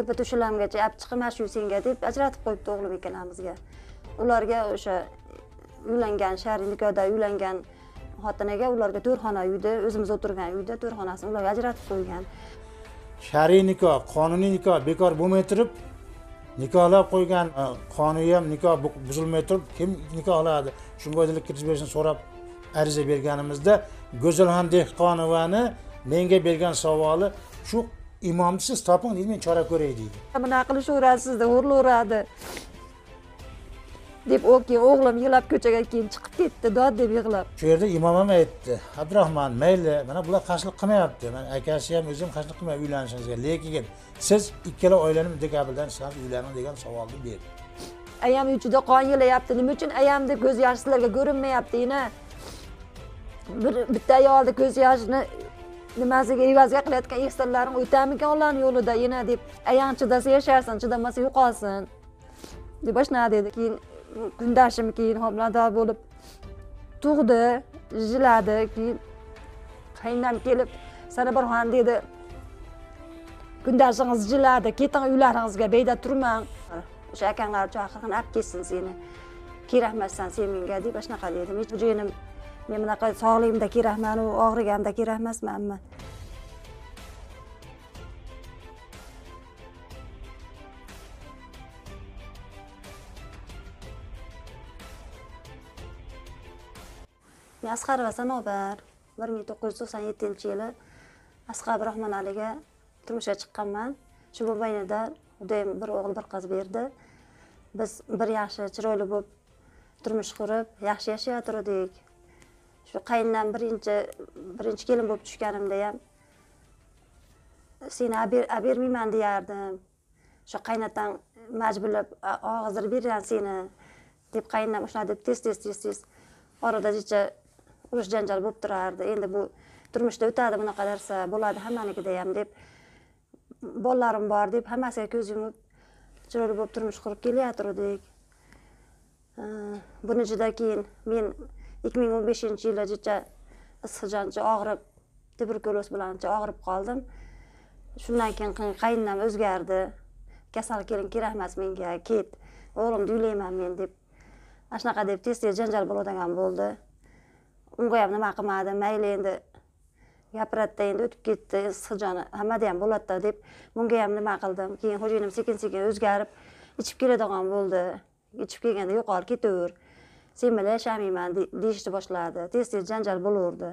ko'rpa to'shalamgacha olib chiqib mana shu senga deb ajratib qo'yibdi o'g'lim ikkalamizga ularga o'sha uylangan sharinikoda uylangan xotiniga ularga to'rxona uyda o'zimiz o'tirgan uyda to'rxonasini ularga ajratib qo'ygan shar'iy nikoh qonuniy nikoh bekor bo'lmay turib nikohlab qo'ygan e, qonuniy ham nikoh buzilmay turib kim nikohladi shunga oydinlik kiritib berishni so'rab ariza berganimizda go'zalxon dehqonovani menga bergan savoli shu imomsiz toping deydi men chora ko'ray deydi bunaqa qilishaveradi sizni urilaveradi deb keyin o'g'lim yig'lab ko'chaga keyin chiqib ketdi dod deb yig'lab shu yerda imom ham aytdi abdurahmon mayli mana bular qarshilik qilmayapti mana akasi ham o'zi ham qarshilik qilmayapti uylanishingizga lekin siz ikkala oilani dekabrdan chiqarib uylaning degan savolni berdi ayam uchida qon yilayapti nima uchun ayamni ko'z yoshi sizlarga ko'rinmayapti bir bitta ayolni ko'z yoshini nimasiga evaziga qilayotgan ehsonlaring o'tamikan ularni yo'lida yana deb ayang chidasa yasharsan chidamasa yo'qolsin deb boshladi dedi keyin kundashim keyin homilador bo'lib tug'di jiladi keyin qaynam kelib sanabarxon dedi kundashingiz jiladi keting uylaringizga beda turmang o'sha akanglar chaqirgin olib kelsin seni emassan sen menga deb shunaqa dedim hech bu men bunaqa sog'ligimda kerakmanu og'riganimda kerakmasmanmi men asqar va sanobar bir ming to'qqiz yuz to'qson yettinchi yili asqar abdurahmonaliga turmushga chiqqanman shu mobaynida ham bir o'g'il bir qiz berdi biz bir yaxshi chiroyli bo'lib turmush qurib yaxshi yashayotirdik. shu qaynam birinchi birinchi kelin bo'lib tushganimda ham seni olib bermayman deyardim shu qaynatam majburlab hozir beraman seni deb qaynam shunaqa deb tez tez tez tez orada urush janjal bo'lib turardi endi bu turmushda o'tadi bunaqa narsa bo'ladi hammanikida ham deb bolalarim bor deb hammasiga ko'z yumib chiroyli bo'lib turmush qurib kelayotgandik buni juda keyin men ikki ming o'n beshinchi yilgacha ishijanchi og'rib tuberkulyoz bilan og'rib qoldim shundan keyin qaynonam o'zgardi kasal kelin kerak emas menga ket o'g'limni uylayman men deb ana shunaqa deb tez tez janjal bo'ladigan bo'ldi unga ham nima qilmadim mayli endi gapiradida endi o'tib ketdi issiqjoni hammada ham bo'ladida deb bunga ham nima qildim keyin xo'jayinim sekin sekin o'zgarib ichib keladigan bo'ldi ichib kelganda yo'qol ketaver sen bilan yashamayman deyishni boshladi tez tez janjal bo'laverdi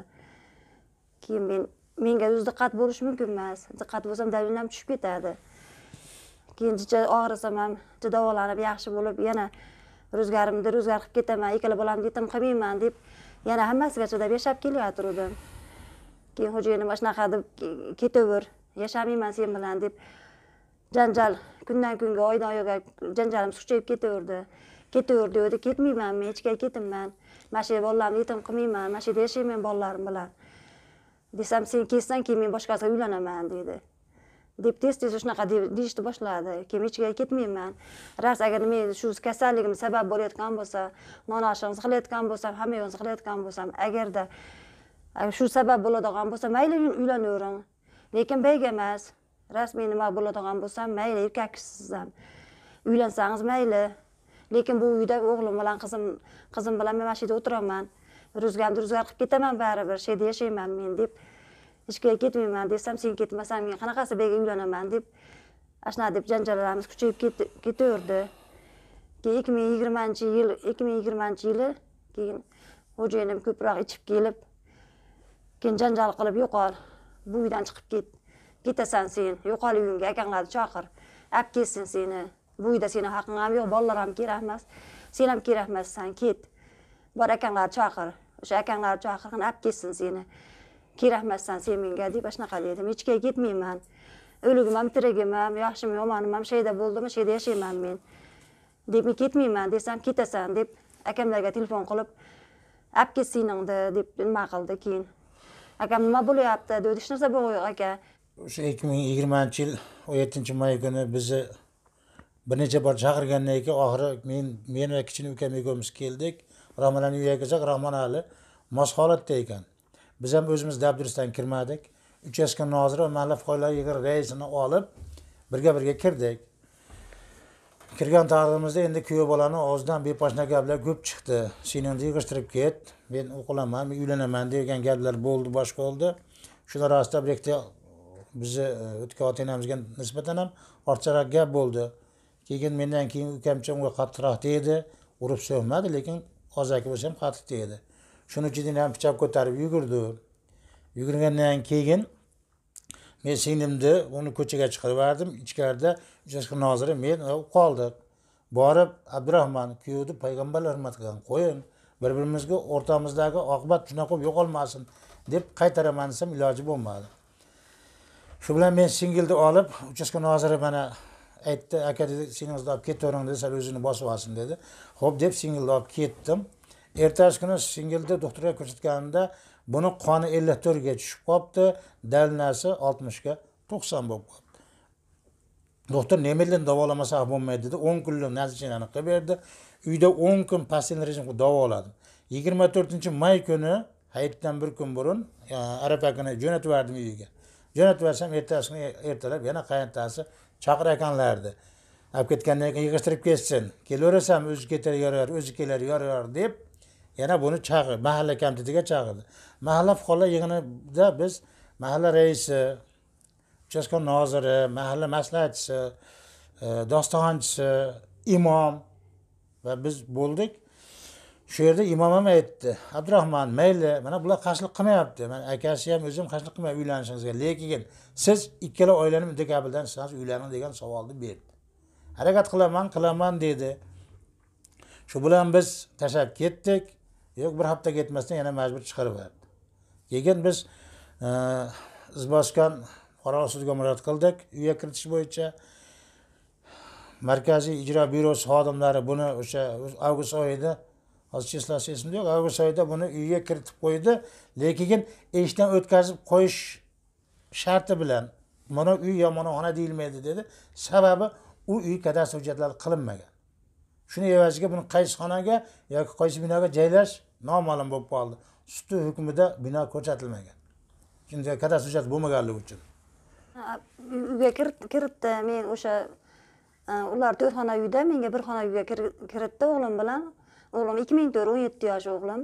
keyin men menga o'zi diqqat bo'lishi mumkin emas diqqat bo'lsam davilam tushib ketadi keyin jicha og'risam ham davolanib yaxshi bo'lib yana ro'zgarimni ro'zgar qilib ketaman ikkala bolamni yetim qilmayman deb yana hammasiga chidab yashab kelyotыр edim keyin xo'jayin mana shunaqa deb ketaver yashamayman sen bilan deb janjal kundan kunga oydan oyga janjalimiz kuchayib ketaverdi ketaver devdi ketmayman men hech qayerga ketinman mana shu bolalarni yetim qilmayman mana shu yerda yashayman bolalarim bilan desam sen ketsang keyin men boshqasiga uylanaman deydi deb tez tez shunaqa deyishni boshladi keyin hechga ketmayman rost agar men shu kasalligim sabab bo'layotgan bo'lsa nonushani qilayotgan bo'lsam hamma yoqni qilayotgan bo'lsam agarda shu sabab bo'ladigan bo'lsa mayli uylanavering lekin bek emas rost men nima bo'ladigan bo'lsam mayli erkak ham uylansangiz mayli lekin bu uyda o'g'lim bilan qizim qizim bilan men mana shu yerda o'tiraman ruzgarni ruzgar qilib ketaman baribir shu yerda yashayman men deb ishga ketmayman desam sen ketmasang men qanaqasi bega uylanaman deb ana shunaqa deb janjallarimiz kuchayib ketaverdi keyin ikki ming yigirmanchi yil ikki ming yigirmanchi yili keyin xo'jayinim ko'proq ichib kelib keyin janjal qilib yo'qol bu uydan chiqib ket ketasan sen yo'qol uyingga akanglarni chaqir olib kelsin seni bu uyda seni haqqing ham yo'q bolalar ham kerak emas sen ham kerak emassan ket bor akanglarni chaqir o'sha akanglarni chaqirgin olib kelsin seni kerakmassan sen menga deb shunaqa dedim hech qayerga ketmayman o'ligim ham tirigim ham yaxshimi yomonim ham shu yerda bo'ldimi shu yerda yashayman men deb men ketmayman desam ketasan deb akamlarga telefon qilib olib kel singlingni deb nima qildi keyin akam nima bo'lyapti dedi hech narsa bo'lgani aka o'sha ikki ming yigirmanchi yil o'n yettinchi may kuni bizni bir necha bor chaqirgandan keyin oxiri men men va kichkina ukam ikkovimiz keldik romanani uyiga kelsak roman hali mos holatda ekan biz ham o'zimiz dabdurustdan kirmadik uchastka noziri va mahalla fuqarolar yig'ini raisini olib birga birga kirdik kirgan taqdirimizda endi kuyov bolani og'zidan beposhna gaplar ko'p chiqdi singlingni yig'ishtirib ket men o'qilaman men uylanaman degan gaplar bo'ldi boshqa bo'ldi shular orasida bir ikkita bizni e, o'tgan ota enamizga nisbatan ham ortiqcharoq gap bo'ldi keyin mendan keyin ukamcha unga qattiqroq tegdi urib so'kmadi lekin ozaki bo'lsa ham qattiq tegdi shuning uchun ham pichoq ko'tarib yugurdi yugurgandan keyin men singlimni uni ko'chaga chiqarib yubordim ichkarida uchastka noziri men qoldi borib abdurahmon kuyovni payg'ambarlar hurmat qilgan qo'ying bir birimizga o'rtamizdagi oqibat shunaqa bo'lib yo'qolmasin deb qaytaraman desam iloji bo'lmadi shu bilan men singilni olib uchastka noziri mana aytdi aka dedi singlingizni olib ketaveringlar sal o'zini bosib olsin dedi ho'p deb singilni olib ketdim ertasi kuni singilni doktorga ko'rsatganimda buni qoni ellik to'rtga tushib qolibdi dalinasi oltmishga to'qson bo'lib qolibdi doktor nima davolamasa bo'lmaydi dedi o'n kunlik nazichinani qilib berdi uyda o'n kun pastel rejimda davoladim yigirma to'rtinchi may kuni hayitdan bir kun burun arafa kuni jo'natib yubordim uyiga jo'natib yuborsam ertasi kuni ertalab yana qayintasi chaqirar ekanlardi olib ketgandan keyin yig'ishtirib ketsin kelaverasan o'zi ketar yorar o'zi kelar yorar deb yana buni chaqir mahalla komitetiga chaqirdi mahalla fuqarolar yig'inida biz mahalla raisi uchastka noziri mahalla maslahatchisi e, dostonchisi imom va biz bo'ldik shu yerda imom ham aytdi abdurahmon mayli mana bular qarshilik qilmayapti mana akasi ham o'zi ham qarshilik qilmayapti uylanishingizga lekin siz ikkala oilani dekabrdan siz uylaning degan savolni berdi harakat qilaman qilaman dedi shu bilan biz tashlab ketdik yo'q bir hafta ketmasdan yana majbur chiqarib yuboryapti keyin biz e, izboskan fuqaro sudiga murojaat qildik uyga kiritish bo'yicha markaziy ijro byurosi xodimlari buni o'sha avgust oyida hozir cheslasi esimda yo'q avgust oyida buni uyga kiritib qo'ydi lekin eshikdan o'tkazib qo'yish sharti bilan mana uy yomonxona deyilmaydi dedi sababi u uy kadastr hujjatlari qilinmagan shuni evaziga buni qaysi xonaga yoki qaysi binoga joylash noma'lum bo'lib qoldi suti hukmida bino ko'rsatilmagan shunday kadastr bo'lmaganligi uchun uyga kiritdi men o'sha e, ular to'rt xona uyda menga bir xona uyga kiritdi o'g'lim bilan o'g'lim ikki ming to'rt o'n yetti yosh o'g'lim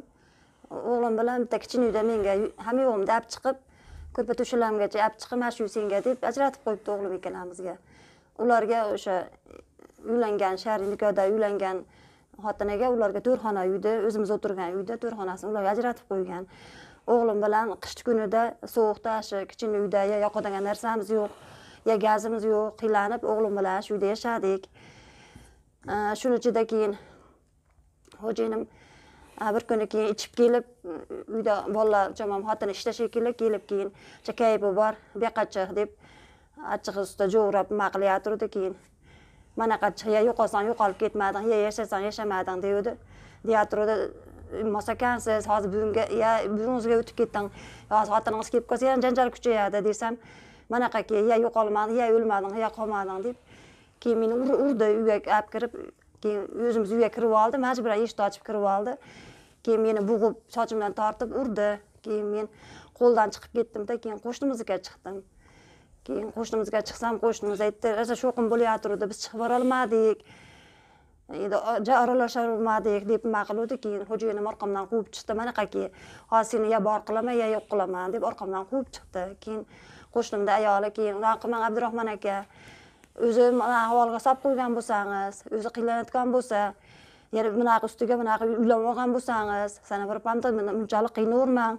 o'g'lim bilan bitta kichkina uyda menga hamyonimni olib chiqib ko'rpa to'shalamgacha olib chiqib mana shu senga deb ajratib qo'yibdi o'g'lim ikkalamizga ularga o'sha uylangan shahar nikohda uylangan xotiniga ularga xona uyda o'zimiz o'tirgan uyda xonasini ular ajratib qo'ygan o'g'lim bilan qish kunida sovuqda shu kichkina uyda ya yoqadigan narsamiz yo'q ya gazimiz yo'q qiylanib o'g'lim bilan shu uyda yashadik shuni ichida keyin xo'jayinim e, bir kuni keyin ichib kelib e, uyda bolalar chamam xotini ishda shekilli kelib keyin chakayib bor bu chiq deb achchig'i ustida jo'rab nima qilayotirdi keyin manaqacha ya yo'qolsang yo'qolib ketmading ya yashasang yashamading deyavdi deyatuvdi emas ekansiz hozir bugunga ya bugunizga o'tib ketding hozir xotiningiz kelib qolsa yana janjal kuchayadi desam manaqaki ya yo'qolmading ya o'lmading ya qolmading deb keyin meni urdi uyga olib kirib keyin o'zimiz uyga kirib oldi majburan eshikni ochib kirib oldi keyin meni bug'ib sochimdan tortib urdi keyin men qo'ldan chiqib ketdimda keyin qo'shnimiznikiga chiqdim keyin qo'shnimizga chiqsam qo'shnimiz aytdi o'zi shovqin bo'layotgandi biz chiqib borolmadik endi aralashavermadik deb nima qiluvdi keyin xo'jayinim orqamdan quvib chiqdi mana qaki hozir seni yo bor qilaman yo yo'q qilaman deb orqamdan quvib chiqdi keyin qo'shnimni ayoli keyin unaqa qilmang abdurahmon aka o'zi mana ahvolga solib qo'ygan bo'lsangiz o'zi qiynalayotgan bo'lsa yana bunaqa ustiga bunaqa uylanib olgan bo'lsangiz sana bir bunchalik qiynavermang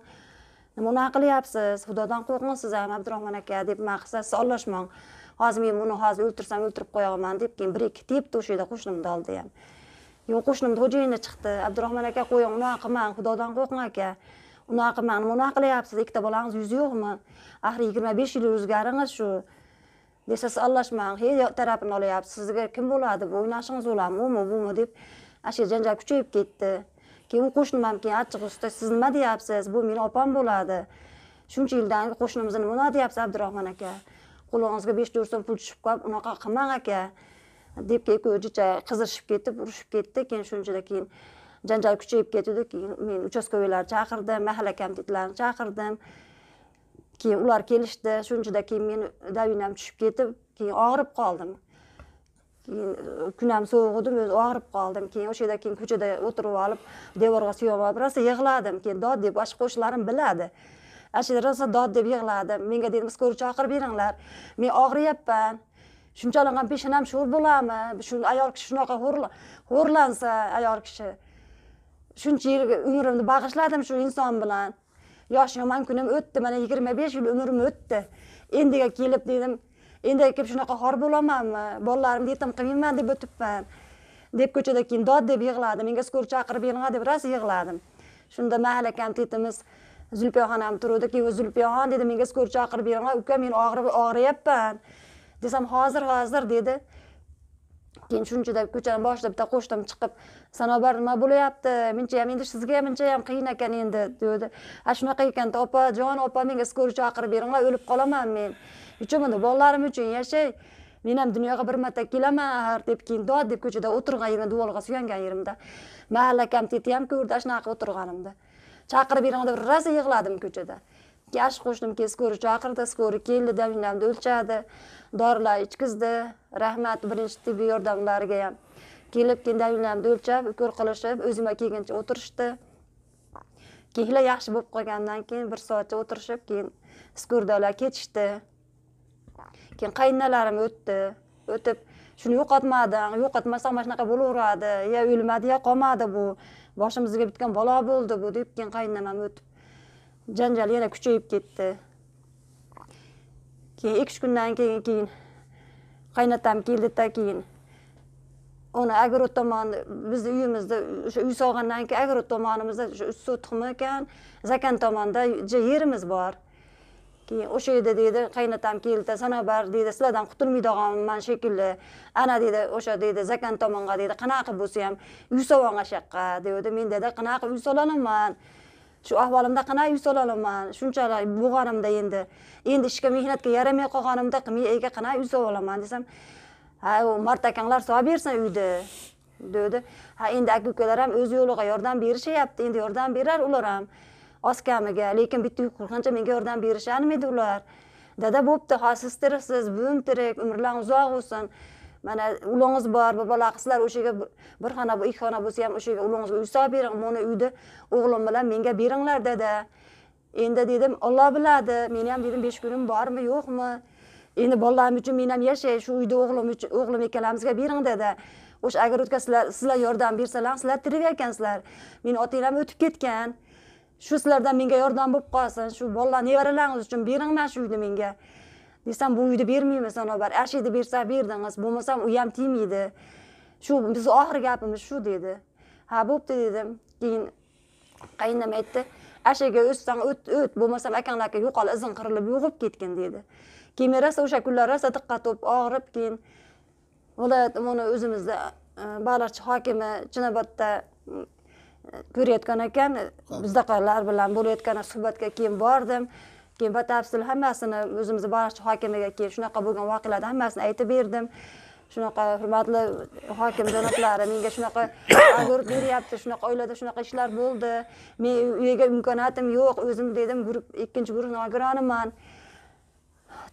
nima unaqa qilyapsiz xudodan a abdurahmon aka deb man qilsa sollashmon hozir men buni hozir o'ltirsam o'ltirib qo'yaman deb keyin bir ikki tepdi o'sha yerda qo'shnimni oldi ham yo'q qo'shnimni xo'jayini chiqdi abdurahmon aka qo'ying unaqa qilmang xudodan qo'rqing aka unaqa qilmang nima unaqa qilyapsiz ikkita bolangiz yuzi yo'qmi axir yigirma besh yil o'zgaringiz shu desa sollashmang he tarafini olyapsiz sizga kim bo'ladi bu o'ynashingiz bo'ladimi umi bumi deb ana shu janjal kuchayib ketdi keyin qo'shnimam keyin achchiq usta siz nima deyapsiz bu meni opam bo'ladi shuncha yildan qo'shnimizni nima deyapsiz abdurahmon aka qo'lingizga besh to'rt so'm pul tushib qolib unaqa qilmang aka deb ikkovi jicha ketib urushib ketdi keyin shunchada keyin janjal kuchayib ketdi keyin men uchastkovoylarni chaqirdim mahalla komitetlarini chaqirdim keyin ular kelishdi shunchada keyin meni davinam tushib ketib keyin og'rib qoldim keyin ham sovug'idim o'zi og'rib qoldim keyin o'sha yerdan keyin ko'chada o'tirib olib devorga suyab olib rosa yig'ladim keyin dod deb boshqa qo'shnilarim biladi ana shu rosa dod deb yig'ladim menga dedi скорый chaqirib beringlar men og'riyapman shunchalik ham peshonam sho'r bo'ladimi shu ayol kishi shunaqa xo'rlansa ayol kishi shuncha yil umrimni bag'ishladim shu inson bilan yosh yomon kunim o'tdi mana yigirma besh yil umrim o'tdi endiga kelib dedim endi kelib shunaqa xor bo'lolmanmi bolalarimni yetim qilmayman deb o'tibman deb ko'chada keyin dod deb yig'ladim menga skor chaqirib yig'la deb rosa yig'ladim shunda mahalla komitetimiz zulfiyaxon ham turuvdi keyin zulfiyaxon dedi menga skor chaqirib yig'la uka men og'rib og'riyapman desam hozir hozir dedi keyin shunchada ko'chani boshida bitta qo'shnim chiqib sanobar nima bo'lyapti ham endi sizga ham qiyin ekan endi dedi a shunaqa ekan opa jon opa menga skor chaqirib beringlar o'lib qolaman men uchun bolalarim uchun yashay men ham dunyoga bir marta kelaman axir deb keyin deb ko'chada o'tirgan yerimda duvorga suyangan yerimda mahalla akam teti ham ko'rdi shunaqa o'tirganimda chaqirib yerimda bir rosa yig'ladim ko'chada yaxshi qo'shnim kes skori chaqirdi skori keldida menamni o'lchadi dorilar ichkizdi rahmat birinchi tibbiy yordamlarga ham kelib keyin davilamni o'lchab ukur qilishib o'zimga kelguncha o'tirishdi keyin yaxshi bo'lib qolgandan keyin bir soatcha o'tirishib keyin skurdalar ketishdi keyin qayinalarim o'tdi o'tib shuni yo'qotmading yo'qotmasak mana shunaqa bo'laveradi yo o'lmadi yo qolmadi bu boshimizga bitgan balo bo'ldi bu deb keyin qaynonam o'tib janjal yana kuchayib ketdi keyin ikki uch kundan keyin keyin qaynotam keldida keyin uni agrot tomon bizni uyimizda o'sha uy solgandan keyin agrot tomonimizda o'sha uch sotixmi ekan zakan tomonda yerimiz bor keyin o'sha yerda deydi qaynotam keldi sanobar deydi sizlardan qutulmaydiganman shekilli ana deydi o'sha deydi zakan tomonga deydi qanaqa qilib bo'lsa ham uy solvanga shu yoqqa deydi men dedi qanaqa qilib uy sololaman shu ahvolimda qanaqa uy sololaman shunchalik bo'lganimda endi endi ishga mehnatga yaramay qolganimda ega qanaqa uy solib olaman desam ha u mart akanglar solib bersin uyni dedi ha endi aka ukalar ham o'z yo'liga yordam berishyapti endi yordam berar ular ham oz kamiga lekin bitta uy qurguncha menga yordam berisharmidi ular dada bo'pti ha siz tiriksiz buvim tirik umrlaring uzoq bo'lsin mana ulangiz bor bobolar sizlar o'sha yerga bir xona ikki xona bo'lsa ham o'sha yerga ulangizga uy solib bering mani uyni o'g'lim bilan menga beringlar dada endi dedim olloh biladi meni ham dedim besh kunim bormi yo'qmi endi bolalarim uchun men ham yashay shu uyda o'g'lim uchun o'g'lim ikkalamizga bering dada o'sha agar o'tga sizlar sizlar yordam bersalar sizlar tirik ekansizlar meni otanglar o'tib ketgan shu sizlardan menga yordam bo'lib qolsin shu bolalar nevaralaringiz uchun beringlar shu uyni menga desam bu uyni bermaymiz anobar ashida bersa berdingiz bo'lmasam u ham tegmaydi shu bizni oxirgi gapimiz shu dedi ha bo'pti dedim keyin qaynam aytdi ashaga o'tsang o't o't bo'lmasam akanglarga yo'qol izn qirilib yo'g'ib ketgin dedi keyin men rosa o'sha kunlar rosa diqqat bo'lib og'rib keyin viloyat uni o'zimizni e, baliqchi hokimi chinobodda ko'rayotgan ekan bizdaqalar bilan bo'layotgan suhbatga keyin bordim keyin batafsil hammasini o'zimizni bog'cha hokimiga keyin shunaqa bo'lgan voqealarni hammasini aytib berdim shunaqa hurmatli hokim janoblari menga shunaqa algoritm beryapti shunaqa oilada shunaqa ishlar bo'ldi men uyga imkoniyatim yo'q o'zim dedim guruh ikkinchi guruh nogironiman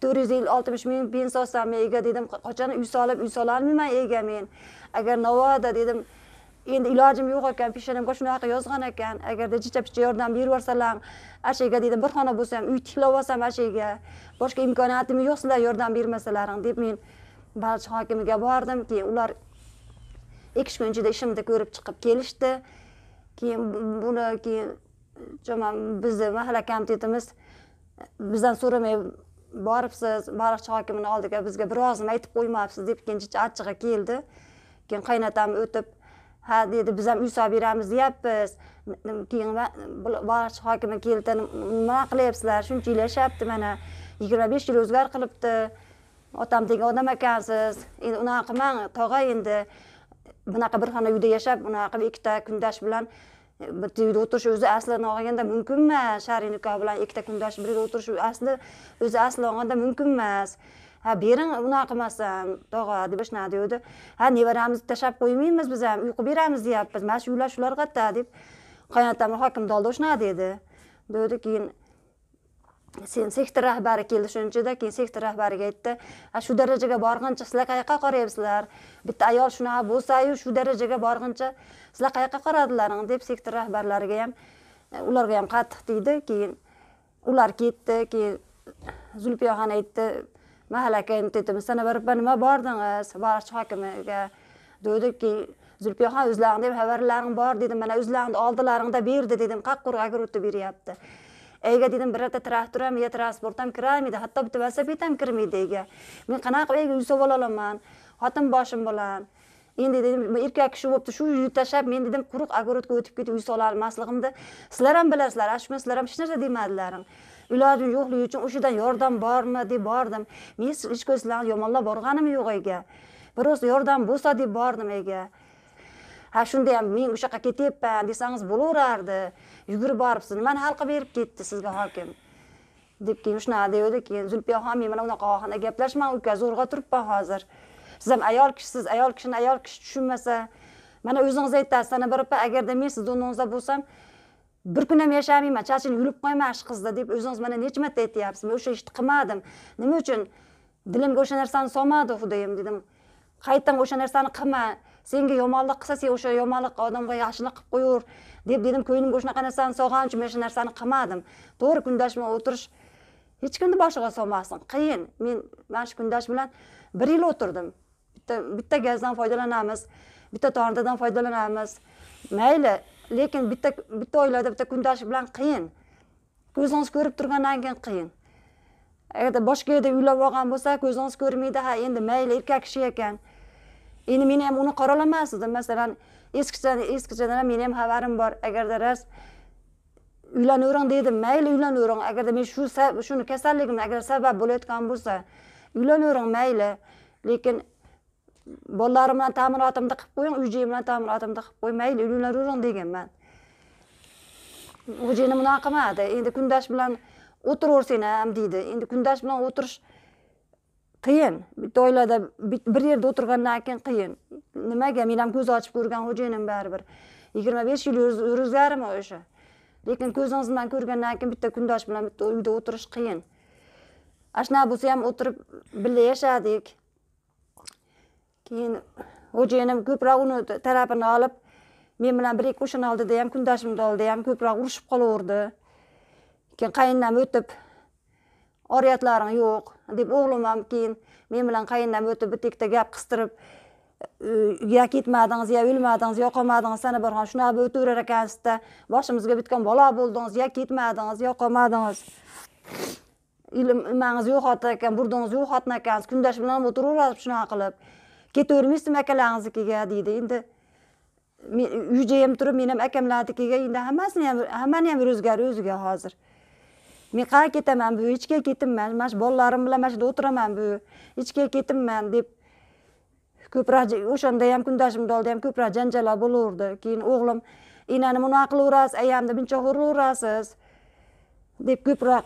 to'rt yuz oltmish ming pensiya olsam ega dedim qachon uy solib uy sololmayman ega men agar navoda dedim endi ilojim yo'q ekan peshonamga shunaqa yozgan ekan agarda jicha picha yordam beraversalar ana shu yerga dedim bir xona bo'lsa ham uy tiklab olsam ana shu yerga boshqa imkoniyatim yo'q sizlar yordam bermasalaring deb men balch hokimiga bordim keyin ular ikki kun ichida ishimni ko'rib chiqib kelishdi keyin buni keyin bizni mahalla komitetimiz bizdan so'ramay boribsiz baliqchi hokimini oldiga bizga birozini aytib qo'ymabsiz deb keyin jicha achchig'i keldi keyin qaynotam o'tib ha dedi biz ham uy solib beramiz deyapmiz keyin bog'cha hokimi keldi nima qilyapsizlar shuncha yashabdi mana yigirma besh yil o'zgar qilibdi otam degan odam ekansiz endi unaqa qilmang tog'a endi bunaqa bir xona uyda yashab unaqa qilib ikkita kundosh bilan e, bitta uyda o'tirish o'zi aslini olganda mumkin emas sharin uka bilan ikkita kundosh bir uyda o'tirish asli o'zi aslini olganda mumkin emas ha bering unaqa qilmasdan tog'a deb shunaqa degandi ha nevaramizni tashlab qo'ymaymiz biz ham uyqu beramiz deyapmiz mana shu uylar shularqada deb qaynatam muhokamada oldi shunaqa dedi dedi keyin sen sektor rahbari keldi shunchada keyin sektor rahbariga aytdi shu darajaga borguncha sizlar qayoqqa qarayapsizlar bitta ayol shunaqa bo'lsayu shu darajaga borguncha sizlar qayoqqa qaradilaring deb sektor rahbarlariga ham ularga ham qattiq tegdi keyin ular ketdi keyin zulfiyaxon aytdi mahalla aka dedim sana borib nima bordingiz e, bog'cha hokimiga dediki zulfiyaxon o'zlaringda ham xabarlaring bor dedim mana o'zlaringni oldilaringda berdi dedim qaq qurg'agur o'tib beryapti Eyga dedim birata traktor ham yo transport ham kirmaydi hatto bitta velosiped ham kirmaydi eyga men qanaqa qilib eyga uy solib olaman xotin boshim bilan endi dedim erkak kishi bo'libdi shu uyni tashlab men dedim quruq огородga o'tib ketib uy sola olmasligimni sizlar ham bilasizlar ashuma sizlar ham hech narsa demadilaring iloji yo'qligi uchun o'shadan yordam bormi deb bordim men ish ko'zlarni yomonlab borganim yo'q ega biroz yordam bo'lsa deb bordim ega ha shunda ham men o'sha yoqqa ketyapman desangiz bo'laverardi yugurib borib siz nimani hal qilib berib ketdi sizga hokim deb keyin shunaqa degandi keyin zulfiya xonim men mana unaqa ohangda gaplashmang uka zo'rg'a turibman hozir siz ham ayol kishisiz ayol kishini ayol kishi tushunmasa mana o'zingiz aytasiz ana bir agarda men sizni o'rningizda bo'lsam bir kun ham yashamayman chachinib yulib qo'yaman shu qizni deb o'zingiz mana necha marta aytyapsiz men o'sha ishni qilmadim nima uchun dilimga o'sha narsani solmadi xudoyim dedim qaytdan o'sha narsani qilma senga yomonlik qilsa sen o'sha yomonlik odamga yaxshilik qilib qo'yaver deb dedim ko'nglimga o'shanaqa narsani solgan uchun men shu narsani qilmadim to'g'ri bilan o'tirish hech kimni boshiga solmasin qiyin men mana shu kundosh bilan bir yil o'tirdim bitta bitta gazdan foydalanamiz bitta tornadan foydalanamiz mayli lekin bitta bitta oilada bitta kundosh bilan qiyin ko'zingiz ko'rib turgandan keyin qiyin agarda boshqa yerda uylab olgan bo'lsa ko'zingiz ko'rmaydi ha endi mayli erkak kishi ekan endi meni ham uni qoralamasdim masalan eskicha eskichadan ham meni ham xabarim bor agarda rost uylanavering dedim mayli uylanavering agarda men shu shuni kasalligimni agar sabab bo'layotgan bo'lsa uylanavering mayli lekin bolalarim bilan ta'minotimni qilib qo'ying uy joy bilan ta'minotimni qilib qo'y mayli uylanavering deganman xo'jayini bunaqa qilmadi endi kundosh bilan o'tiraversin ham deydi endi kundosh bilan o'tirish qiyin bitta oilada bir yerda o'tirgandan keyin qiyin nimaga men ham ko'z ochib ko'rgan xo'jayinim baribir yigirma besh yil ro'zgarim o'sha lekin ko'zingiz bilan ko'rgandan keyin bitta kundosh bilan bitta uyda o'tirish qiyin ana shunaqa bo'lsa ham o'tirib birga yashadik keyin xo'jayinim ko'proq uni tarafini olib men bilan bir ikki o'shani oldida ham kundoshimni oldida ham ko'proq urushib qolaverdi keyin qayinam o'tib oriyatlaring yo'q deb o'g'lim ham keyin men bilan qayinam o'tib bitta ikkita gap qistirib e, ya ketmadingiz yo o'lmadingiz yo qolmadingiz sanabarxon shunaqa bo'lib o'taverar ekansizda boshimizga bitgan balo bo'ldingiz yo ketmadingiz yo qolmadingiz ilmingiz yo'qotdi ekan burdingiz yo'qotgan ekansiz kundosh bilan o'tiraverasiz shunaqa qilib ketavermaysizmi akalarizniki deydi endi men uyda ham turib men ham akamlarnikiga endi hammasini ham hammani ham ro'zgari o'ziga hozir men qayerga ketaman bu hechga ketimman mana shu bolalarim bilan mana shu yerda o'tiraman bu hechga ketimman deb ko'proq o'shanda ham kundashimni oldida ham ko'proq janjallar bo'laverdi keyin o'g'lim enani bunaqa qilaverasiz ayamni buncha uraverasiz deb ko'proq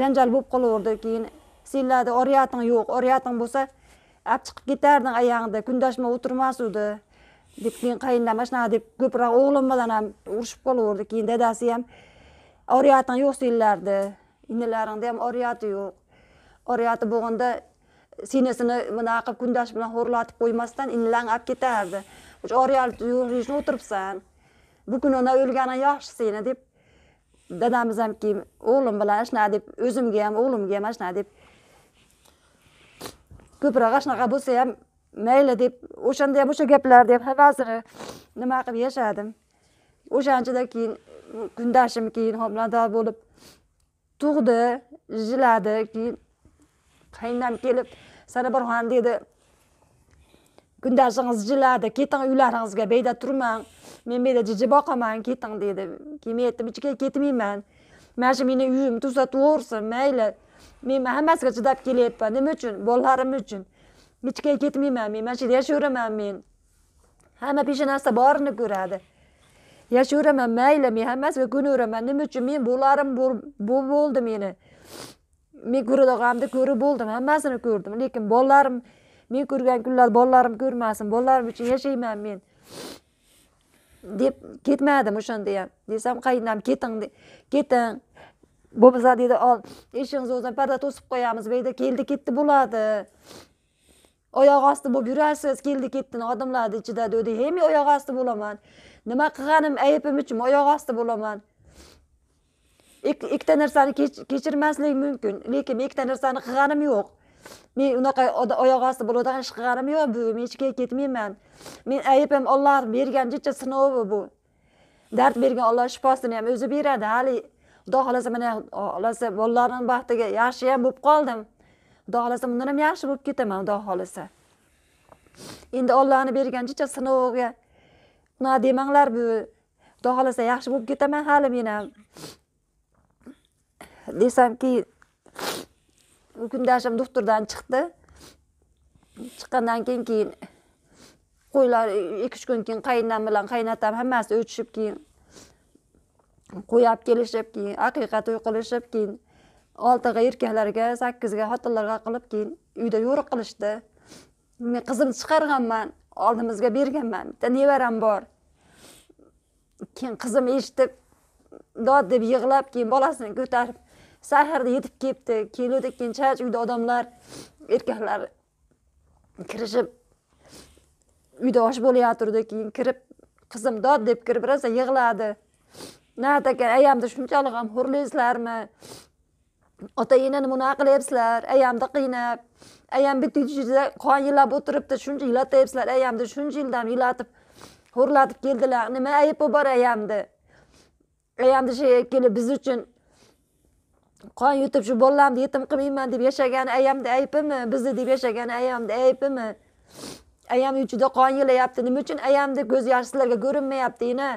janjal bo'lib qolaverdi keyin senlarni oriyating yo'q oriyating bo'lsa olib chiqib ketarding oyog'ingda kundoshmay o'tirmasuvdi deb keyin qayindam mana shunaqa deb ko'proq o'g'lim bilan ham urushib qolaverdi keyin dadasi ham oriyating yo'q senlarni inilaringda ham oriyati yo'q oriyati bo'lganda sinisini bunaqa qilib kundosh bilan xo'rlatib qo'ymasdan inilarni olib ketardi o'sha oriyali yurishni o'tiribsan bu kunona o'lganing yaxshi seni deb dadamiz ham keyin o'g'lim bilan shunaqa deb o'zimga ham o'g'limga ham mana deb ana shunaqa bo'lsa ham mayli deb o'shanda ham o'sha gaplar deb havasini nima qilib yashadim o'shanchada keyin kundashim keyin homilador bo'lib tug'di jiladi keyin qaynam kelib sarabarxon dedi kundashingiz jiladi keting uylaringizga bu yerda turmang men bu yerda jiji boqaman keting dedi keyin men aytdim ichiga ketmayman mana shu meni uyim to'sa mayli men hammasiga chidab kelyapman nima uchun bolalarim uchun hech qayerga ketmayman men mana shu yerda yashayveraman men hamma peshonasida borini ko'radi yashayveraman mayli men hammasiga ko'naveraman nima uchun men bolalarim bo'ldi meni men ko'radog'imni ko'rib bo'ldim hammasini ko'rdim lekin bolalarim men ko'rgan kunlarni bolalarim ko'rmasin bolalarim uchun yashayman men deb ketmadim o'shanda ham desam qaynam keting keting bo'lmasa deydi ol eshigingizni o'zini parda to'sib qo'yamiz bu yerda keldi ketdi bo'ladi oyoq osti bo'lib yurasiz keldi ketdini odamlarni ichida dedi men oyoq osti bo'laman nima qilganim aybim uchun oyoq osti bo'laman ikkita narsani kechirmaslik mumkin lekin men ikkita narsani qilganim yo'q men unaqa oyoq osti bo'ladigan ish qilganim yo'q bu men hech ketmayman men aybim olloh bergan jicha sinovi bu dard bergan olloh shifosini ham o'zi beradi hali xudo xohlasa mana xohlasa bolalarim baxtiga yaxshi ham bo'lib qoldim xudo xohlasa bundan ham yaxshi bo'lib ketaman xudo xohlasa endi ollohni bergancha sinoviga unaqa demanglar bu xudo xohlasa yaxshi bo'lib ketaman hali men ham desamki u kundashim doktordan chiqdi chiqqandan keyin keyin qo'ylar ikki uch kun keyin qaynonam bilan qaynotam hammasi o'tishib keyin qo'yib kelishib keyin aqiqa to'y qilishib keyin oltiga erkaklarga sakkizga xotinlarga qilib keyin uyda yo'riq qilishdi men qizimni chiqarganman oldimizga berganman bitta nevaram bor keyin qizim eshitib dod deb yig'lab keyin bolasini ko'tarib saharda yetib kelibdi keluvdik keyin chach uyda odamlar erkaklar kirishib uyda osh bo'layotirdi keyin kirib qizim dod deb kirib rosa yig'ladi na aka ayamda shunchalik ham xo'rlaysizlarmi ota enani bunaqa qilyapsizlar ayamni qiynab ayam bitta ichida qon yillab o'tiribdi shuncha yillatyapsizlar ayamni shuncha yildan yillatib xo'rlatib keldilar nima aybi bor ayamni ayamni shu kelib biz uchun qon yutib shu bolalarni yetim qilmayman deb yashagan ayamni aybimi bizni deb yashagan ayamni aybimi ayam uchida qon yilayapti nima uchun ayamni ko'z sizlarga ko'rinmayapti ena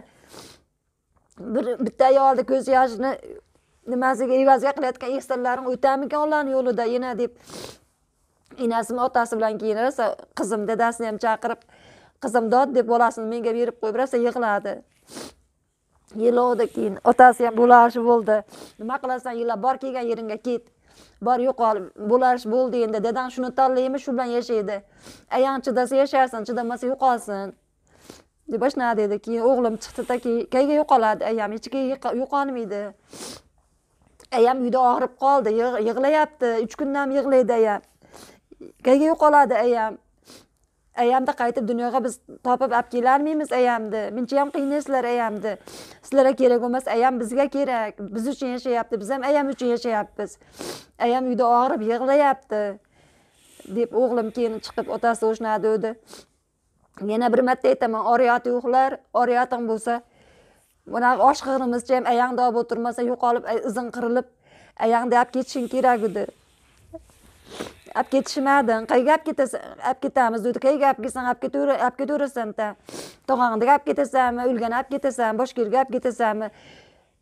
bir bitta ayolni ko'z yoshini nimasiga evaziga qilayotgan ehsonlarim o'tamikan ularni yo'lida yana deb enasini otasi bilan keyin rosa qizim dadasini ham chaqirib qizim dod deb bolasini menga berib qo'yib rosa yig'ladi yig'lovdi keyin otasi ham bo'larshi bo'ldi nima qilasan yig'lab bor kelgan yeringga ket bor yo'qol bo'larish bo'ldi endi dadang shuni tanlaymi shu bilan yashaydi ayang chidasa yashasin chidamasa yo'qolsin deb boshladi dedi keyin o'g'lim chiqdida keyin yo'qoladi ayam hech yo'qolmaydi ayam uyda og'rib qoldi yig'layapti uch kundan yig'laydi ayam keyin yo'qoladi ayam ayamni qaytib dunyoga biz topib olib kelarmiymiz ayamni muncha ham qiynaysizlar ayamni sizlarga kerak emas ayam bizga kerak biz uchun yashayapti biz ham ayam uchun yashayapmiz ayam uyda og'rib yig'layapti deb o'g'lim keyin chiqib otasi o'shnadi dedi yana bir marta aytaman oriyat yo'qlar oriyating bo'lsa mana oshqirimizcha ham ayangda olib o'tirmasa yo'qolib izing qirilib ayangda olib ketishing kerak edi olib ketishmading qayerga olib ketasan olib ketamiz dedi qayerga olib kelsan olib olib ketaverasan tog'angnikiga olib ketasanmi o'lgani olib ketasanmi boshqa yerga olib ketasanmi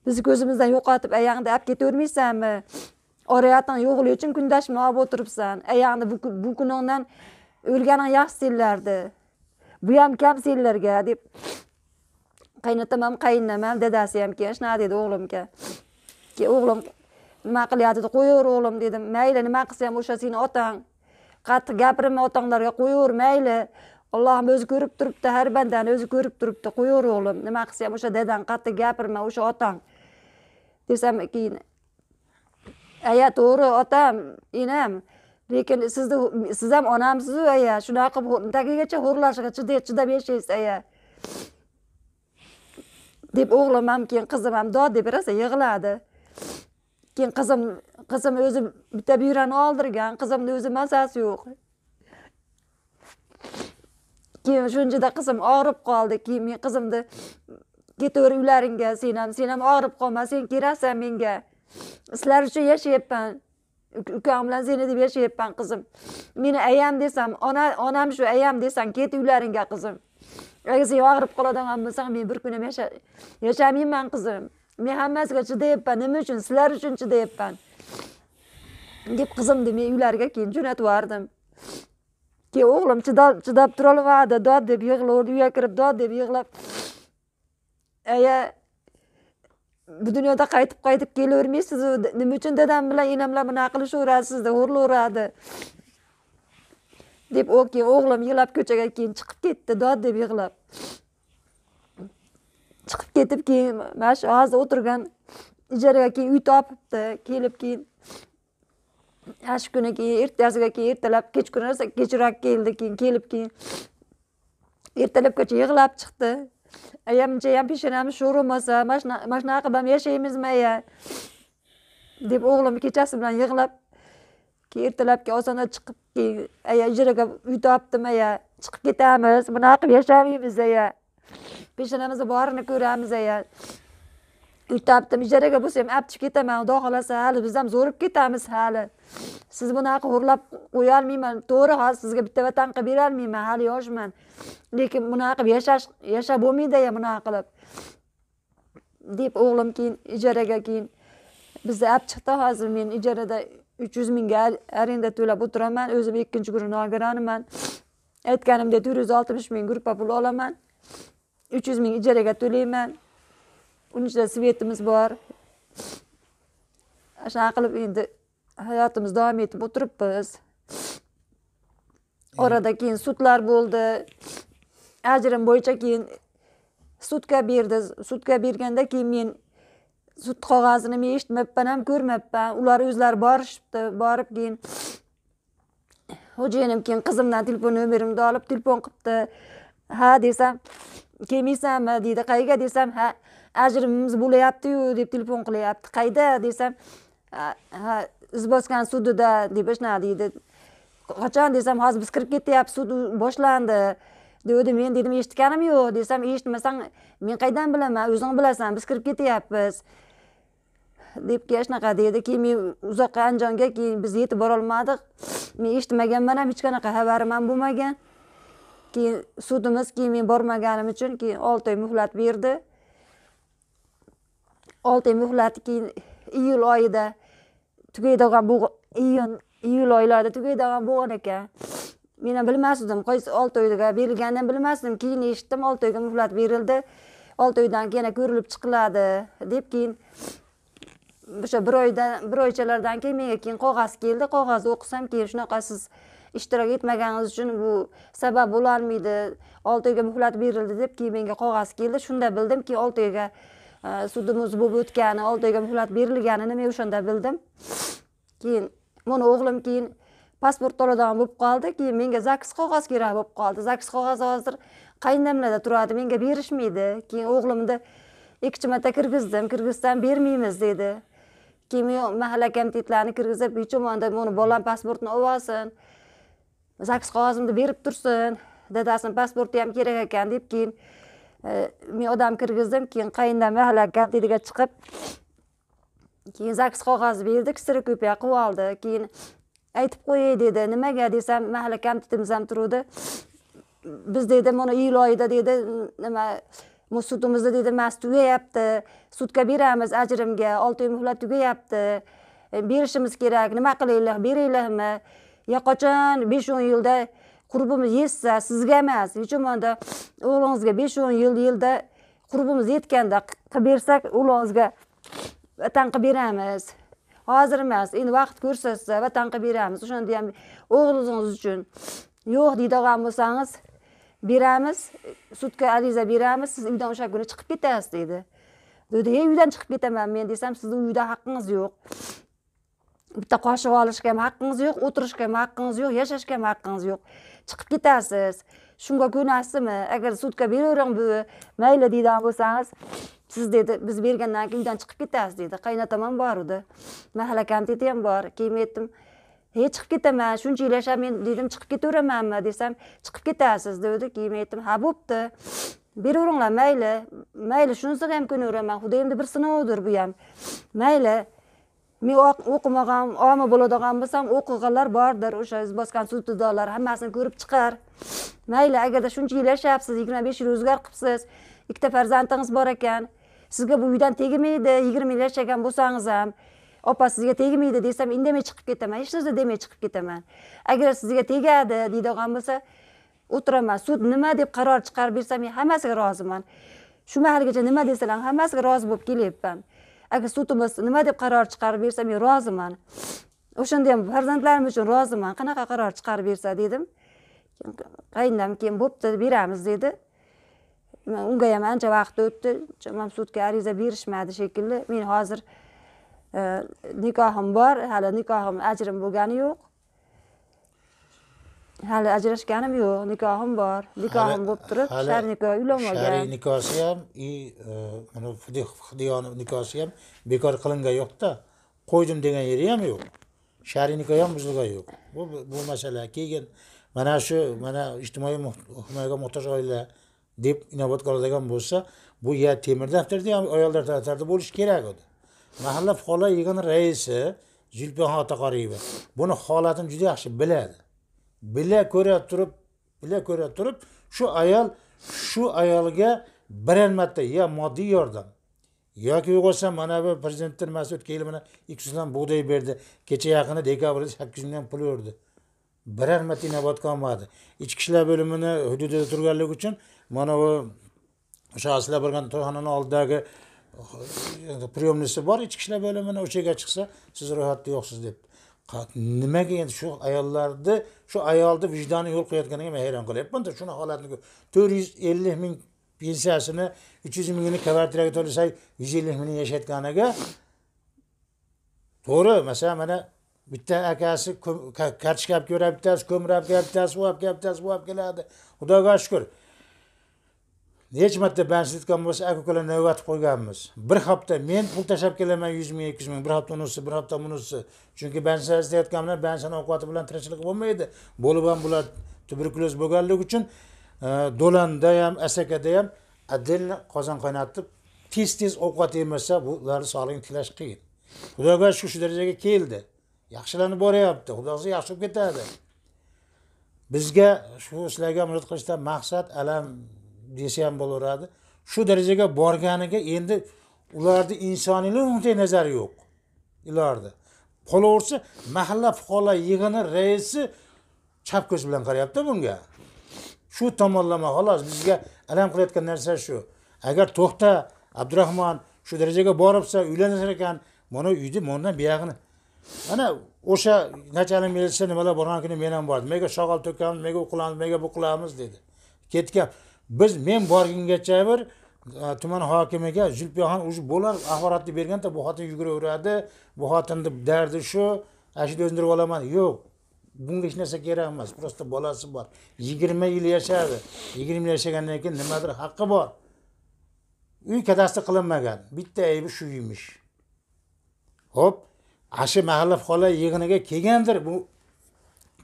bizni ko'zimizdan yo'qotib ayangda olib ketavermaysanmi orayoting yo'qligi uchun kundashmay olib o'tiribsan ayangni bu kuningdan o'lganing yaxshi selardi bu ham kam senlarga deb qaynatamam qaynamam dadasi ham keyin shunaqa dedi o'g'limga keyin o'g'lim nima qilyapti qo'yaver o'g'lim dedim mayli nima qilsa ham o'sha seni otang qattiq gapirma otanglarga qo'yaver mayli allohim o'zi ko'rib turibdi har bandani o'zi ko'rib turibdi qo'yaver o'g'lim nima qilsa ham o'sha dadang qattiq gapirma o'sha otang desam keyin aya to'g'ri otam enam lekin sizni siz ham onamsizu aya shunaqa qilib tagigacha xo'rlashiga chidab yashaysiz aya deb o'g'lim ham keyin qizim ham dod deb rosa yig'ladi keyin qizim qizim o'zi bitta buyrani oldirgan qizimni o'zi mazasi yo'q keyin shunchada qizim og'rib qoldi keyin men qizimni ketaver uylaringga sen ham sen ham og'rib qolma sen kelasan menga sizlar uchun yashayapman ukam bilan seni deb yashayapman qizim meni ayam desam ona onam shu ayam desang ket uylaringga qizim agar sen og'rib qoladigan bo'lsang men bir kun ham yashamayman qizim men hammasiga chidayapman nima uchun sizlar uchun chidayapman deb qizimni men uylariga keyin jo'natib yubordim keyin o'g'lim chidab chidab turolmadi dod deb yig'lavdi uyga kirib dod deb yig'lab aya bu dunyoda qaytib qaytib kelavermaysiz nima uchun dadam bilan enamlar bunaqa qilishaverasiz deb urilaveradi deb keyin o'g'lim yig'lab ko'chaga keyin chiqib ketdi dod deb yig'lab chiqib ketib keyin mana shu hozir o'tirgan ijaraga keyin uy topibdi kelib keyin ana shu kuni keyin ertasiga keyin ertalab kechqurun kechroq keldi keyin kelib keyin ertalabgacha yig'lab chiqdi ayamchayam pishinam shu bo'lmasa mana shunaqa qilib ham yashaymizmaya deb o'g'lim kechasi bilan yig'lab کی ertalabki osonda chiqib keyin aya ijaraga uy topdim aya chiqib ketamiz bunaqa qilib yashamaymiz aya peshanamizni borini ko'ramiz aya uytabdim ijaraga bo'lsa ham olib chiqib ketaman xudo xohlasa hali biz ham zo'rib ketamiz hali siz bunaqa xo'rlab qo'yolmayman to'g'ri hozir sizga bitta vatan qilib berolmayman hali yoshman lekin bunaqa qilib yashash yashab bo'lmaydi ya bunaqa qilib deb o'g'lim keyin ijaraga keyin bizni olib chiqdi hozir men ijarada uch yuz mingga arenda to'lab o'tiraman o'zim ikkinchi guruh nogironiman aytganimdek to'rt yuz oltmish ming gruppa pul olaman uch yuz ming ijaraga to'layman uning ichida svetimiz bor shunaqa qilib endi hayotimiz davom etib o'tiribmiz orada keyin sudlar bo'ldi ajrim bo'yicha keyin sudga berdi sudga berganda keyin men sud qog'ozini men eshitmabman ham ko'rmabman ular o'zlari borishibdi borib keyin xo'jayinim keyin qizimdan telefon nomerimni olib telefon qilibdi ha desam kelmaysanmi deydi qayerga desam ha ajrimimiz bo'lyaptiyu deb telefon qilyapti qayda desam ha izboskan sudida deb shunaqa deydi qachon desam hozir biz kirib ketyapmiz sud boshlandi dedi men dedim eshitganim yo'q desam eshitmasang men qayerdan bilaman o'zing bilasan biz kirib ketyapmiz deb keyin shunaqa dedi keyin men uzoqqa andijonga keyin biz yetib borolmadik men eshitmaganman ham hech qanaqa xabarim ham bo'lmagan keyin sudimiz keyin men bormaganim uchun keyin olti oy muhlat berdi olti oy muhlati keyin iyul oyida tugaydigan bo'lgan iyun iyul oylarida tugaydigan bo'lgan ekan men ham bilmasdim qaysi olti oyga berilganini bilmasdim keyin eshitdim olti oyga muhlat berildi olti oydan keyin yana ko'rilib chiqiladi deb keyin o'sha bir oydan bir oychalardan keyin menga keyin qog'oz keldi qog'ozni o'qisam keyin shunaqa siz ishtirok etmaganingiz uchun bu sabab bo'lolmaydi olti oyga muhlat berildi deb keyin menga qog'oz keldi shunda bildimki olti oyga e, sudimiz bo'lib o'tgani olti oyga muhlat berilganini men o'shanda bildim keyin meni o'g'lim keyin pasport to'ladig'an bo'lib qoldi keyin menga zaks qog'oz kerak bo'lib qoldi zaks qog'ozi hozir qaynamlarda turadi menga berishmaydi keyin o'g'limni ikkinchi marta kirgizdim kirgizsam bermaymiz dedi keyin mahalla komitetlarini kirgizib uy tomonda meni bolam pasportini olib olsin zaks qog'ozimni berib tursin dadasini pasporti ham kerak ekan deb keyin e, men odam kirgizdim keyin qayindam haligi kantinaga chiqib keyin zaks qog'ozi berdi kisiri ko'pya qilib oldi keyin aytib qo'yay dedi nimaga desam mahalla komitetimiz ham turdi. biz dedi mana iyul oyida dedi nima musudimizda dedi mas tugayapti sudga beramiz ajrimga olti oy muhlat tugayapti e, berishimiz kerak nima qilaylik beringlarmi? ya qachon besh o'n yilda qurbimiz yetsa sizga emas hech o'g'lingizga besh o'n yil yilda qurbimiz yetganda qilib bersak o'g'lingizga vatan qilib beramiz hozir emas endi vaqt ko'rsatsa vatan qilib beramiz o'shanda ham o'g'lingiz uchun yo'q deydigan bo'lsangiz beramiz sudga ariza beramiz siz uydan o'sha kuni chiqib ketasiz deydi dedi e uydan chiqib ketaman men desam sizni uyda haqqingiz yo'q bitta qoshiq olishga ham haqqingiz yo'q o'tirishga ham haqqingiz yo'q yashashga ham haqqingiz yo'q chiqib ketasiz shunga ko'nasizmi agar sudga beravering buvi mayli deydigan bo'lsangiz siz dedi biz bergandan keyin uydan chiqib ketasiz dedi ham bor edi mahalla komiteti ham bor keyin men aytdim he chiqib ketaman shuncha yil yashab men dedim chiqib ketaveramanmi desam chiqib ketasiz dedi keyin men aytdim ha bo'pti beraveringlar mayli mayli shunisiga ham ko'naveraman xudo endi bir sinovdir bu ham mayli men o'qimagan omi bo'ladigan bo'lsam o'qiganlar bordir o'sha iz bosgan sutidorlar hammasini ko'rib chiqar mayli agarda shuncha yil yashayapsiz yigirma besh yil ro'zgar qilibsiz ikkita farzandingiz bor ekan sizga bu uydan tegmaydi yigirma yil yashagan bo'lsangiz ham opa sizga tegmaydi desam indamay chiqib ketaman hech narsa demay chiqib ketaman agar sizga tegadi deydigan bo'lsa o'tiraman sud nima deb qaror chiqarib bersa men hammasiga roziman shu mahalgacha nima desalar hammasiga rozi bo'lib kelyapman agar sudimiz nima deb qaror chiqarib bersa men roziman o'shanda ham farzandlarim uchun roziman qanaqa qaror chiqarib bersa dedim qaynam keyin bo'pti beramiz dedi unga ham ancha vaqt o'tdi sudga ariza berishmadi shekilli men hozir e, nikohim bor hali nikohim ajrim bo'lgani yo'q hali ajrashganim yo'q nikohim bor nikohim bo'lib turib shar nikoh uylanmagan shariy nikosi ham и e, hidyoni nikosi ham bekor qilingan yo'qda qo'ydim degan yeri ham yo'q shariy nikoh ham buzilgan yo'q bu bu masala keyin mana shu mana ijtimoiy himoyaga muhtoj oila deb inobatga oladigan bo'lsa bu ya temir daftarda ham ayollar daftarida bo'lishi kerak edi mahalla fuqarolar yig'ini raisi zulfiya otaqoriyeva buni holatini juda yaxshi biladi bila ko'ra turib bila ko'ra turib shu ayol shu ayolga biron marta yo moddiy yordam yoki bo'lmasa mana bu prezidentni nimasi o'tgan yili mana ikki yuz bug'doy berdi kecha yaqinda dekabrda sakkiz yuz mingdan pul berdi biror marta inobatga olmadi ichki ishlar bo'limini hududida turganligi uchun mana bu o'sha asla borgan to'yxonani oldidagi приемныйsi bor ichki ishlar bo'limini o'sha yerga chiqsa siz ro'yxatda yo'qsiz debdi nimaga endi shu ayollarni shu ayolni vijdoni yo'l qo'yayotganiga men hayron qolyapmanda shuni holatni to'rt yuz ellik ming pensiyasini uch yuz mingini kvartiraga to'lasak yuz ellik mingni yashayotganiga to'g'ri masalan mana bitta akasi kartoshka olib kelib bittasi ko'mir olib kelib bittasi u olib kelib bittasi bu olib keladi xudoga shukur necha marta banshitgan bo'lsa aka ukalar navbatib qo'yganmiz bir hafta men pul tashlab kelaman yuz ming ikki yuz ming bir hafta unisi bir hafta bunisi chunki bansha izlayotgan bilan banshani ovqati bilan tirikchilik bo'lmaydi bo'lib ham bular tuberkulyoz bo'lganligi uchun e, do'landa ham asakada ham отдельно qozon qaynatib tez tez ovqat yemasa bularni sog'lig'ini tiklash qiyin xudoga shukur shu darajaga keldi yaxshilanib boryapti xudo xohlasa yaxshi bo'lib ketadi bizga shu sizlarga murojaat qilishdan maqsad alam desa ham bo'laveradi shu darajaga borganiga endi ularni insoniylik nuqtai nazari yo'q ularni qolaversa mahalla fuqarolar yig'ini raisi chap ko'z bilan qarayapti bunga shu tomonlama xolos bizga alam qilayotgan narsa shu agar to'xta abdurahmon shu darajaga boribsa uylansar ekan mana uyni mondan buyog'ini mana o'sha nachalnik milisa nimalar borgan kuni men ham bordim menga shog'ol to'kamiz menga u qilamiz mega bu qilamiz dedi ketgan biz men borgungacha bir e, tuman hokimiga zulfiyaxon уже bo'lar axborotni berganda bu xotin yuguraveradi bu xotinni dardi shu ana shuni o'ldirib olaman yo'q bunga hech narsa kerak emas просто bolasi bor yigirma yil yashadi yigirma yil yashagandan keyin nimadir haqqi bor uy kadastr qilinmagan bitta aybi shu emish ho'p ana shu mahalla fuqarolar yig'iniga kelgandir bu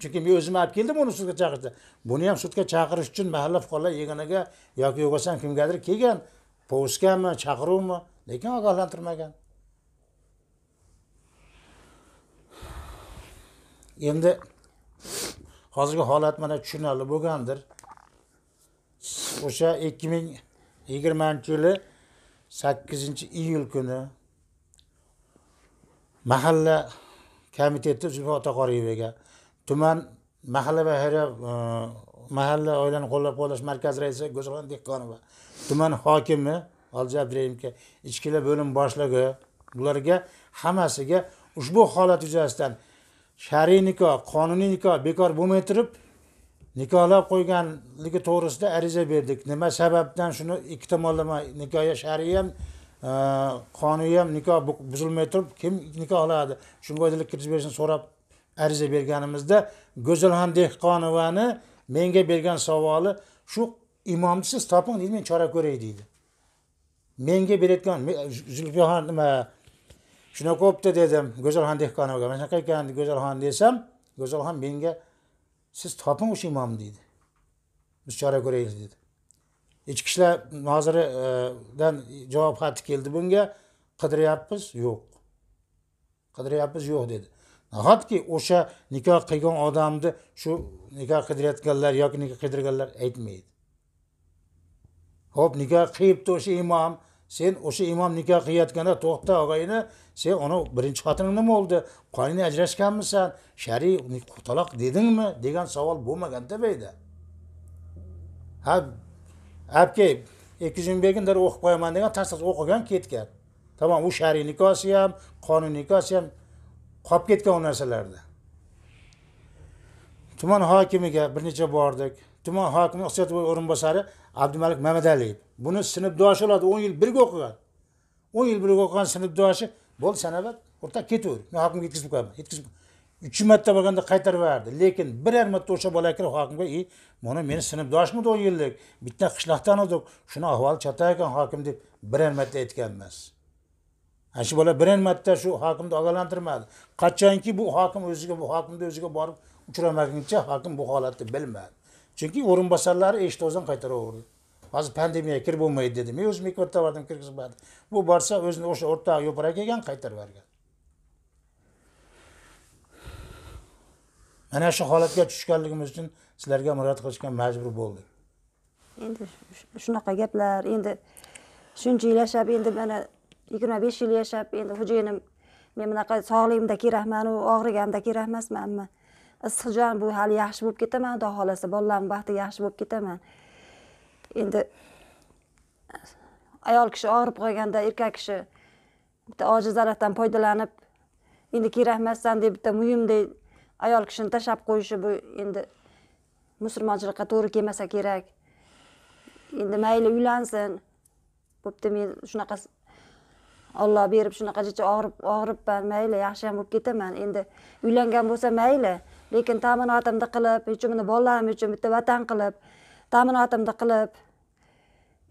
chunki men o'zim olib keldim uni sudga chaqirdi buni ham sudga chaqirish uchun mahalla fuqarolar yig'iniga yoki bo'lmasam kimgadir kelgan povskami chaqiruvmi lekin ogohlantirmagan endi hozirgi holat mana tushunarli bo'lgandir o'sha ikki ming yigirmanchi yili sakkizinchi iyul kuni mahalla komiteti zulfiya otaqoriyevga tuman mahalla va xayriya e, mahalla oilani qo'llab quvvatlash markazi raisi go'zalxon dehqonova tuman hokimi olja abdurahim ichkilar bo'lim boshlig'i bularga hammasiga ushbu holat yuzasidan shar'iy nikoh qonuniy nikoh bekor bo'lmay turib nikohlab qo'yganligi to'g'risida ariza berdik nima sababdan shuni ikki tomonlama nikohga shar'iy ham e, qonuniy ham nikoh buzilmay turib kim nikohladi shunga oydinlik kiritib berishni so'rab ariza berganimizda go'zalxon dehqonovani menga bergan savoli shu imomni siz toping deydi men chora ko'ray deydi menga berayotgan zulfiyaxon nima shunaqa bo'libdi dedim go'zalxon dehqonovga mana shunaqa ekan go'zalxon desam go'zalxon menga siz toping o'sha imomni deydi biz chora ko'raylik dedi ichki ishlar noziridan javob xati keldi bunga qidiryapmiz yo'q qidiryapmiz yo'q dedi nahotki o'sha nikoh qilgan odamni shu nikoh qidirayotganlar yoki nikoh qidirganlar aytmaydi ho'p nikoh qilibdi o'sha imom sen o'sha imom nikoh qilayotganda to'xta og'ayni sen uni birinchi xotining nima bo'ldi qoningni ajrashganmisan shariy taloq dedingmi degan savol bo'lmaganda bu yerda ha apke ikki yuz yigirma darrov o'qib qo'yaman degan tas tas o'qigan ketgan tamom u shariy nikosi ham qonuniy nikosi ham qolib ketgan u narsalarda tuman hokimiga bir necha bordik tuman hokimi iqtisodboy o'rinbosari abdumalik mamadaliyev buni sinfdoshi bo'ladi o'n yil birga o'qigan o'n yil birga o'qigan sinfdoshi bo'ldi sanabat o'rtoq ketaver men hokimga yetkazib qo'yaman yetkazib uch marta borganda qaytarib yubordi lekin birar marta o'sha bola kirib hokimga и buni meni edi o'n yillik bitta qishloqdan edik shuni ahvoli chatoq ekan hokim deb birar marta aytgan emas shu bola biron marta shu hokimni ogohlantirmadi qachonki bu hokim o'ziga bu hokimni o'ziga borib uchramaguncha hokim bu holatni bilmadi chunki o'rinbosarlari eshitib o'zidan qaytaraverdi hozir pandemiya kirib bo'lmaydi dedi men o'zim mekovatda bordim kirgizmadi bu borsa o'zini o'sha o'rtog'i yo'pora kelgan qaytarib yuborgan mana shu holatga tushganligimiz uchun sizlarga murojaat qilishga majbur bo'ldik endi shunaqa gaplar endi shuncha yil yashab endi mana yigirma besh yil yashab endi xo'jayinim men bunaqa sog'lig'imda kerakmanu og'riganimda kerak emasmanmi issiqjon bu hali yaxshi bo'lib ketaman xudo xohlasa bolalarni baxtiga yaxshi bo'lib ketaman endi ayol kishi og'rib qolganda erkak kishi bitta ojizalikdan foydalanib endi kerak emassan deb bitta muyumdek ayol kishini tashlab qo'yishi bu endi musulmonchilikqa to'g'ri kelmasa kerak endi mayli uylansin bo'pti men shunaqa olloh berib shunaqacha og'rib og'ribman mayli yaxshi ham bo'lib ketaman endi uylangan bo'lsa mayli lekin ta'minotimni qilib uchun bolalarim uchun bitta vatan qilib ta'minotimni qilib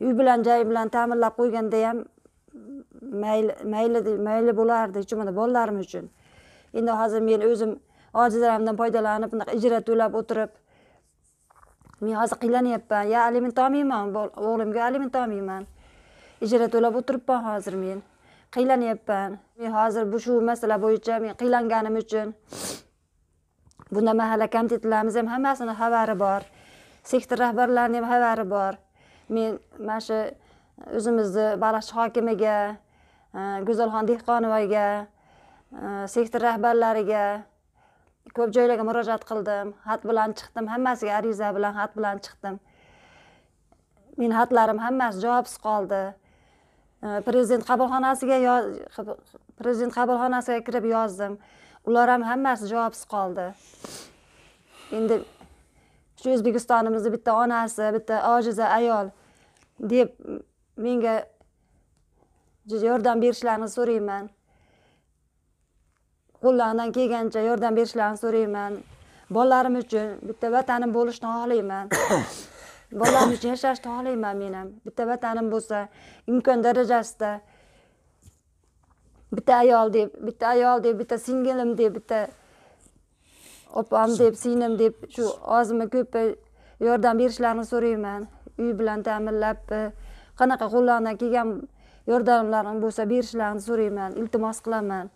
uy bilan joy bilan ta'minlab qo'yganda ham mayli mayli mayli bo'lardi uchun bolalarim uchun endi hozir men o'zim ojizlarimdan foydalanib bunaqa ijara to'lab o'tirib men hozir qiynanyapman yo aliment olmayman o'g'limga aliment olmayman ijara to'lab o'tiribman hozir men qiylanyapman men hozir bu shu masala bo'yicha men qiylanganim uchun bunda mahalla komitetlarimiz ham hammasini xabari bor sektor rahbarlarini ham xabari bor men mana shu o'zimizni baliqchi hokimiga e, go'zalxon dehqonovaga e, sektor rahbarlariga ko'p joylarga murojaat qildim xat bilan chiqdim hammasiga ariza bilan xat bilan chiqdim meni xatlarim hammasi javobsiz qoldi Э, prezident qabulxonasiga prezident qabulxonasiga kirib yozdim ular ham hammasi javobsiz qoldi endi shu o'zbekistonimizni bitta onasi bitta ojiza ayol deb menga yordam berishlarini so'rayman qo'llaridan kelgancha yordam berishlarini so'rayman bolalarim uchun bitta vatanim bo'lishni xohlayman bolam uchun yashashni xohlayman men ham bitta vatanim bo'lsa imkon darajasida bitta ayol deb bitta ayol deb bitta singlim deb bitta opam deb singlim deb shu ozmi ko'pmi yordam berishlarini so'rayman uy bilan ta'minlab qanaqa qo'llaridan kelgan yordamlarim bo'lsa berishlarini so'rayman iltimos qilaman